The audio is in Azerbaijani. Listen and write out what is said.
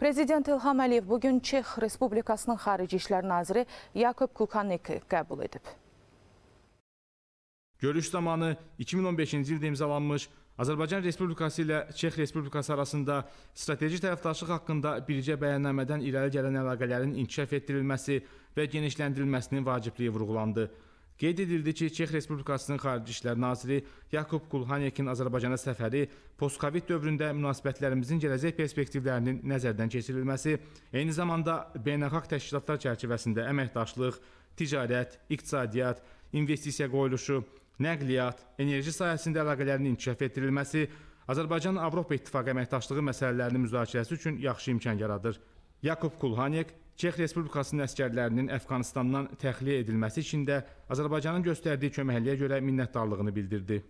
Prezident İlham Əliyev bugün Çex Respublikasının Xarici İşlər Naziri Yakob Kukaniki qəbul edib. Görüş zamanı 2015-ci ildə imzalanmış Azərbaycan Respublikası ilə Çex Respublikası arasında strateji tərəfdaşlıq haqqında birgə bəyannamədən irəli gələn əlaqələrin inkişaf etdirilməsi və genişləndirilməsinin vacibliyi vurğulandı. Qeyd edildi ki, Çex Respublikasının Xarici İşlər Naziri Yakub Kulhanyekin Azərbaycana səfəri post-Covid dövründə münasibətlərimizin gələcək perspektivlərinin nəzərdən keçirilməsi, eyni zamanda beynəlxalq təşkilatlar çərçivəsində əməkdaşlıq, ticarət, iqtisadiyyat, investisiya qoyuluşu, nəqliyyat, enerji sahəsində əlaqələrin inkişaf etdirilməsi, Azərbaycan-Avropa İttifaqı əməkdaşlığı məsələlərinin müzakirəsi üçün yaxşı imkan yaradır. Yakub Kulhanyek Çex Respublikasının əsgərlərinin Əfqanıstandan təxliyə edilməsi üçün də Azərbaycanın göstərdiyi köməkliyə görə minnətdarlığını bildirdi.